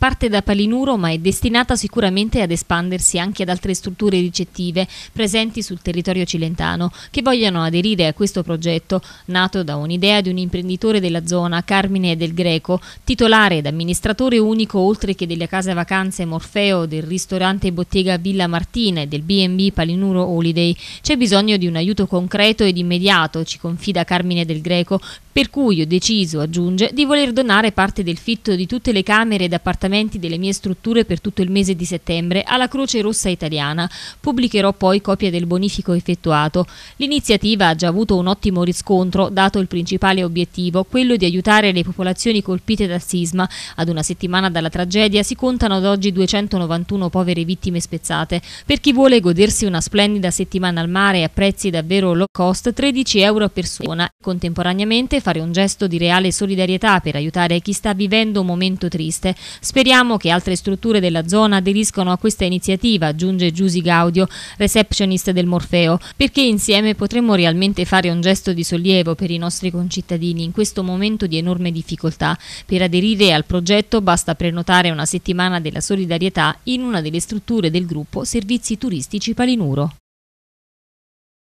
Parte da Palinuro ma è destinata sicuramente ad espandersi anche ad altre strutture ricettive presenti sul territorio cilentano che vogliono aderire a questo progetto nato da un'idea di un imprenditore della zona, Carmine Del Greco, titolare ed amministratore unico oltre che delle case vacanze Morfeo, del ristorante Bottega Villa Martina e del B&B Palinuro Holiday. C'è bisogno di un aiuto concreto ed immediato, ci confida Carmine Del Greco, per cui ho deciso, aggiunge, di voler donare parte del fitto di tutte le camere ed appartamenti appuntamenti delle mie strutture per tutto il mese di settembre alla Croce Rossa Italiana. Pubblicherò poi copia del bonifico effettuato. L'iniziativa ha già avuto un ottimo riscontro, dato il principale obiettivo, quello di aiutare le popolazioni colpite dal sisma. Ad una settimana dalla tragedia si contano ad oggi 291 povere vittime spezzate. Per chi vuole godersi una splendida settimana al mare a prezzi davvero low cost, 13 euro a persona. e Contemporaneamente fare un gesto di reale solidarietà per aiutare chi sta vivendo un momento triste. Spero Speriamo che altre strutture della zona aderiscono a questa iniziativa, aggiunge Giusi Gaudio, receptionist del Morfeo, perché insieme potremmo realmente fare un gesto di sollievo per i nostri concittadini in questo momento di enorme difficoltà. Per aderire al progetto basta prenotare una settimana della solidarietà in una delle strutture del gruppo Servizi Turistici Palinuro.